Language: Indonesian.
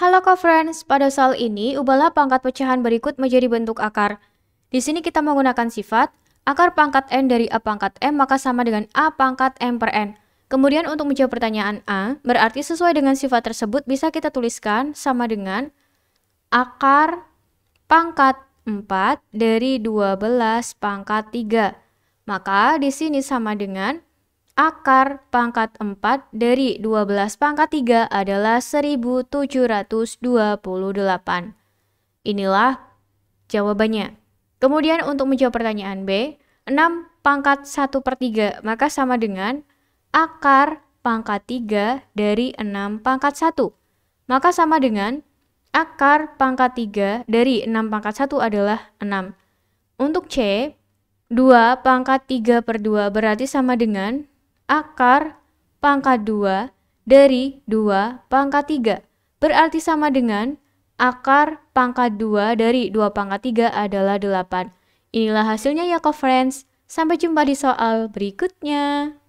Halo co-friends, pada soal ini ubahlah pangkat pecahan berikut menjadi bentuk akar. Di sini kita menggunakan sifat, akar pangkat n dari a pangkat m maka sama dengan a pangkat m per n. Kemudian untuk menjawab pertanyaan a, berarti sesuai dengan sifat tersebut bisa kita tuliskan sama dengan akar pangkat 4 dari 12 pangkat 3. Maka di sini sama dengan akar pangkat 4 dari 12 pangkat 3 adalah 1728. Inilah jawabannya. Kemudian untuk menjawab pertanyaan B, 6 pangkat 1 per 3 maka sama dengan akar pangkat 3 dari 6 pangkat 1. Maka sama dengan akar pangkat 3 dari 6 pangkat 1 adalah 6. Untuk C, 2 pangkat 3 per 2 berarti sama dengan akar pangkat 2 dari 2 pangkat 3 berarti sama dengan akar pangkat 2 dari 2 pangkat 3 adalah 8. Inilah hasilnya ya, friends. Sampai jumpa di soal berikutnya.